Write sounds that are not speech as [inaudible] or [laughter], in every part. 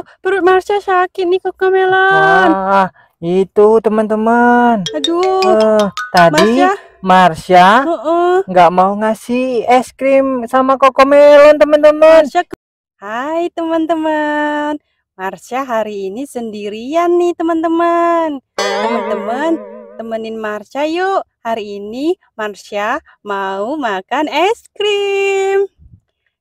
tuh perut Marsha sakit nih kok Ah, itu teman-teman. Aduh. Uh, tadi Marsha nggak uh -uh. mau ngasih es krim sama Melon teman-teman. Hai teman-teman. Marsha hari ini sendirian nih teman-teman. Teman-teman temenin Marsha yuk. Hari ini Marsha mau makan es krim.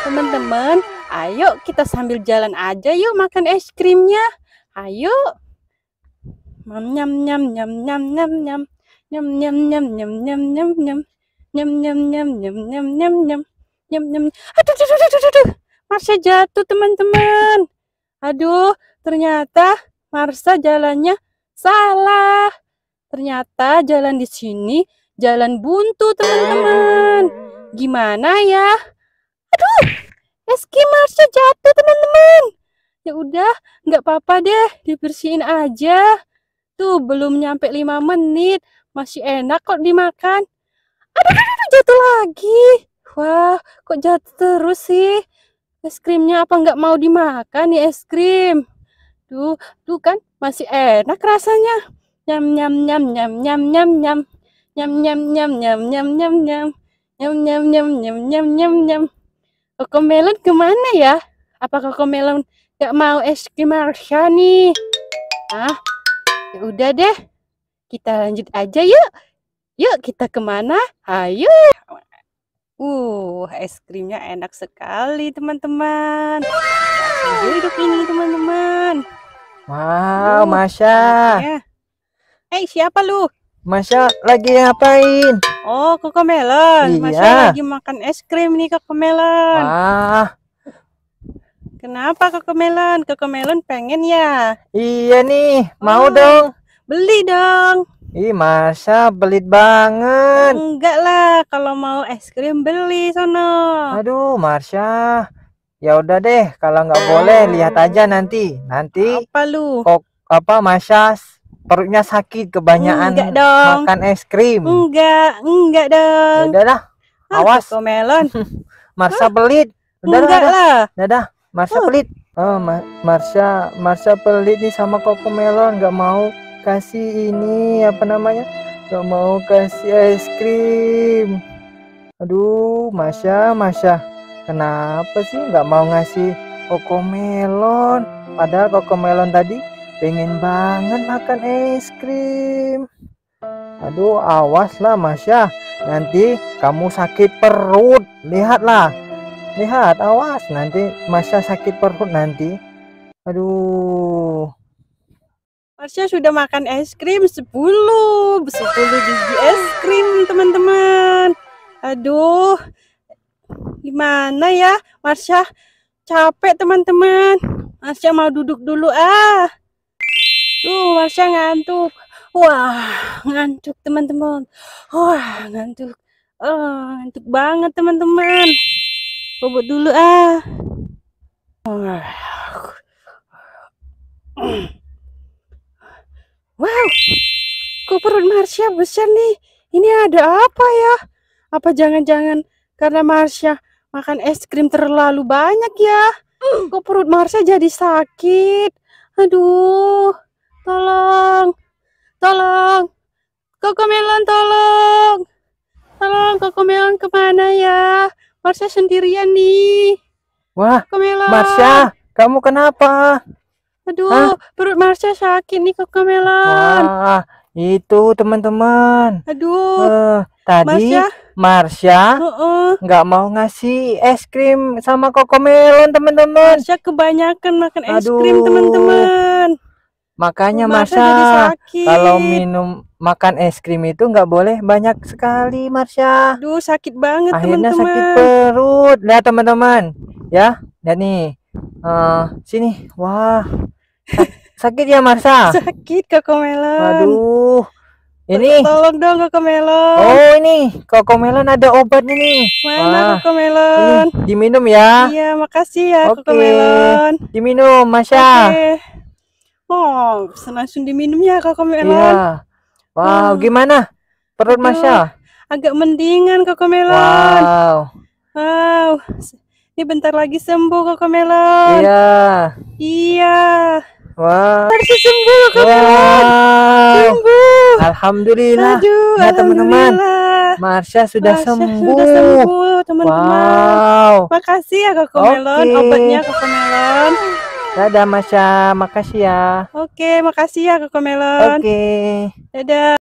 Teman-teman, ayo kita sambil jalan aja yuk makan es krimnya. Ayo. Nyam nyam nyam nyam nyam nyam. Nyam nyam nyam nyam nyam nyam nyam. Nyam nyam nyam nyam nyam nyam nyam. Nyam nyam. Aduh aduh aduh aduh aduh. Marsha jatuh teman-teman. Aduh, ternyata Marsha jalannya salah. Ternyata jalan di sini jalan buntu teman-teman. Gimana ya? Aduh, eski Marsha jatuh teman-teman. Ya udah, nggak apa-apa deh, dibersihin aja. Tuh belum nyampe lima menit, masih enak kok dimakan. Aduh, aduh, aduh jatuh lagi. Wah, kok jatuh terus sih? Es krimnya apa nggak mau dimakan ya es krim? Tuh, tuh kan masih enak rasanya. Nyam nyam nyam nyam nyam nyam nyam nyam nyam nyam nyam nyam nyam nyam nyam nyam nyam nyam nyam nyam Koko Melon kemana ya? Apa Koko Melon gak mau es krim Marsha nih? Ah, ya udah deh. Kita lanjut aja yuk. Yuk kita kemana? Ayo. Uh, es krimnya enak sekali teman-teman. Wow. Duduk ini teman-teman. Wow, uh, Masya. Eh, hey, siapa lu? Masya lagi ngapain? Oh, Koko Melon. Iya. Masya lagi makan es krim nih Koko Melon. Ah. Kenapa Koko Melon? Koko Melon pengen ya? Iya nih, mau oh, dong. Beli dong. Ih, Masya belit banget. Enggak lah, kalau mau es krim beli sono. Aduh, Masha, Ya udah deh, kalau nggak boleh lihat aja nanti. Nanti. Apa lu? Kok apa Masya perutnya sakit kebanyakan enggak dong. makan es krim enggak enggak dong udah dah ah, awas ah, melon [laughs] Marsha pelit udah enggak dah, lah udah Marsha uh. pelit oh Mar Marsha Marsha pelit nih sama koko melon enggak mau kasih ini apa namanya Enggak mau kasih es krim aduh Marsha Marsha kenapa sih enggak mau ngasih koko melon padahal koko melon tadi pengen banget makan es krim aduh awas awaslah Masya nanti kamu sakit perut lihatlah lihat awas nanti Masya sakit perut nanti aduh Masya sudah makan es krim 10 10 biji es krim teman-teman aduh gimana ya Marsha capek teman-teman Marsha mau duduk dulu ah Tuh, Warsha ngantuk. Wah, ngantuk teman-teman. Wah, ngantuk. Oh, ngantuk banget teman-teman. Bobot dulu ah. Wow, kok perut Marsha besar nih? Ini ada apa ya? Apa jangan-jangan karena Marsha makan es krim terlalu banyak ya? Uh. Kok perut Marsha jadi sakit? Aduh. Tolong. Tolong. Koko Melon tolong. Tolong Koko Melon kemana ya? Marsha sendirian nih. Wah, Koko Melon. Marsha, kamu kenapa? Aduh, Hah? perut Marsha sakit nih Koko Melon. Wah, itu teman-teman. Aduh. Uh, tadi Marsha, Marsha nggak uh -uh. mau ngasih es krim sama Koko Melon teman-teman. Marsha kebanyakan makan es Aduh. krim teman-teman. Makanya Marsha, kalau minum makan es krim itu nggak boleh banyak sekali Marsha. Duh sakit banget Akhirnya teman-teman. sakit perut. Lihat teman-teman, ya. Dan nih, uh, sini, wah [laughs] sakit ya Marsha. Sakit Koko Melon. Waduh. Ini tolong dong Koko Melon. Oh ini Koko Melon ada obat ini. Mana Koko Melon? diminum ya. Iya makasih ya okay. Koko Melon. Diminum Marsha. Okay. Oh, bisa langsung diminum ya Kakak Melon. Iya. Wow, hmm. gimana? Perut Aduh, Masya? Agak mendingan Kakak Melon. Wow. Wow. Ini bentar lagi sembuh Kakak Melon. Iya. Iya. Wow. Harus sembuh Kakak wow. Melon. Sembuh. Alhamdulillah. Aduh, nah, teman-teman. Marsha sudah sembuh. Sudah sembuh, teman-teman. Wow. Makasih ya Kakak okay. Melon obatnya Kakak Melon. Dadah Masya, makasih ya. Oke, makasih ya Koko Melon. Oke. Dadah.